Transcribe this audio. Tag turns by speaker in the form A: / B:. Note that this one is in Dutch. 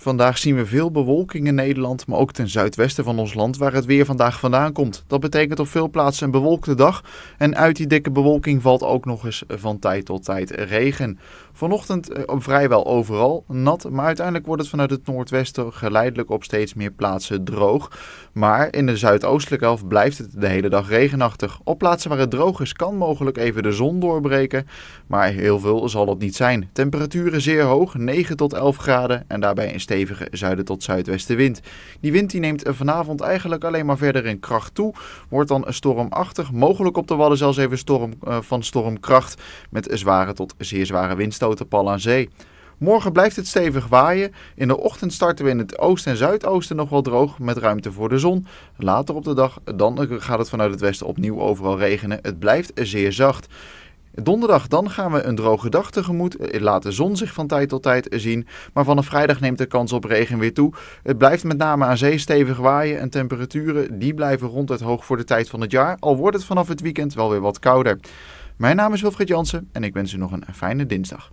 A: Vandaag zien we veel bewolking in Nederland, maar ook ten zuidwesten van ons land waar het weer vandaag vandaan komt. Dat betekent op veel plaatsen een bewolkte dag en uit die dikke bewolking valt ook nog eens van tijd tot tijd regen. Vanochtend eh, vrijwel overal nat, maar uiteindelijk wordt het vanuit het noordwesten geleidelijk op steeds meer plaatsen droog. Maar in de zuidoostelijke helft blijft het de hele dag regenachtig. Op plaatsen waar het droog is kan mogelijk even de zon doorbreken, maar heel veel zal het niet zijn. Temperaturen zeer hoog, 9 tot 11 graden en daarbij een stevige zuiden tot zuidwestenwind. Die wind die neemt eh, vanavond eigenlijk alleen maar verder in kracht toe. Wordt dan stormachtig, mogelijk op de wadden zelfs even storm, eh, van stormkracht. Met zware tot zeer zware windstoten pal aan zee. Morgen blijft het stevig waaien. In de ochtend starten we in het oosten en zuidoosten nog wel droog met ruimte voor de zon. Later op de dag dan eh, gaat het vanuit het westen opnieuw overal regenen. Het blijft zeer zacht. Donderdag dan gaan we een droge dag tegemoet. Eh, laat de zon zich van tijd tot tijd zien. Maar vanaf vrijdag neemt de kans op regen weer toe. Het blijft met name aan zee stevig waaien en temperaturen die blijven het hoog voor de tijd van het jaar. Al wordt het vanaf het weekend wel weer wat kouder. Mijn naam is Wilfried Jansen en ik wens u nog een fijne dinsdag.